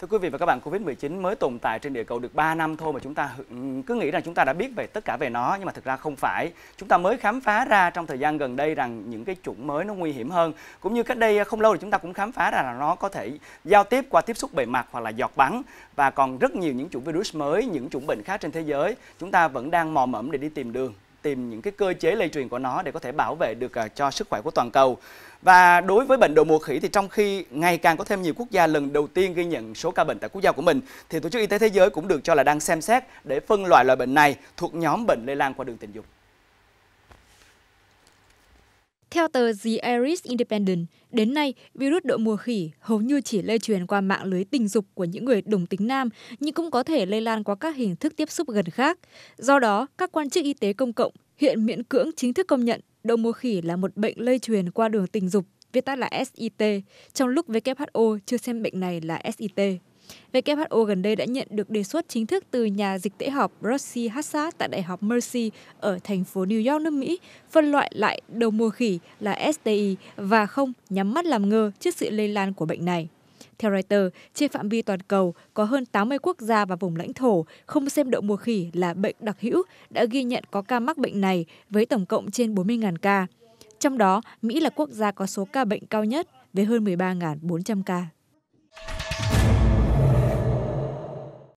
Thưa quý vị và các bạn, Covid-19 mới tồn tại trên địa cầu được 3 năm thôi mà chúng ta cứ nghĩ rằng chúng ta đã biết về tất cả về nó nhưng mà thực ra không phải. Chúng ta mới khám phá ra trong thời gian gần đây rằng những cái chủng mới nó nguy hiểm hơn. Cũng như cách đây ờ, không lâu thì chúng ta cũng khám phá ra là nó có thể giao tiếp qua tiếp xúc bề mặt hoặc là giọt bắn và còn rất nhiều những chủng virus mới, những chủng bệnh khác trên thế giới chúng ta vẫn đang mò mẫm để đi tìm đường tìm những cái cơ chế lây truyền của nó để có thể bảo vệ được à, cho sức khỏe của toàn cầu. Và đối với bệnh đậu mùa khỉ thì trong khi ngày càng có thêm nhiều quốc gia lần đầu tiên ghi nhận số ca bệnh tại quốc gia của mình thì Tổ chức Y tế Thế giới cũng được cho là đang xem xét để phân loại loại bệnh này thuộc nhóm bệnh lây lan qua đường tình dục. tờ The Irish Independent, đến nay, virus đậu mùa khỉ hầu như chỉ lây truyền qua mạng lưới tình dục của những người đồng tính nam, nhưng cũng có thể lây lan qua các hình thức tiếp xúc gần khác. Do đó, các quan chức y tế công cộng hiện miễn cưỡng chính thức công nhận đậu mùa khỉ là một bệnh lây truyền qua đường tình dục, viết tắt là SIT, trong lúc WHO chưa xem bệnh này là SIT. WHO gần đây đã nhận được đề xuất chính thức từ nhà dịch tễ học Rossi Hassad tại Đại học Mercy ở thành phố New York, nước Mỹ, phân loại lại đầu mùa khỉ là STI và không nhắm mắt làm ngơ trước sự lây lan của bệnh này. Theo Reuters, trên phạm vi toàn cầu có hơn 80 quốc gia và vùng lãnh thổ không xem đậu mùa khỉ là bệnh đặc hữu đã ghi nhận có ca mắc bệnh này với tổng cộng trên 40.000 ca. Trong đó, Mỹ là quốc gia có số ca bệnh cao nhất với hơn 13.400 ca.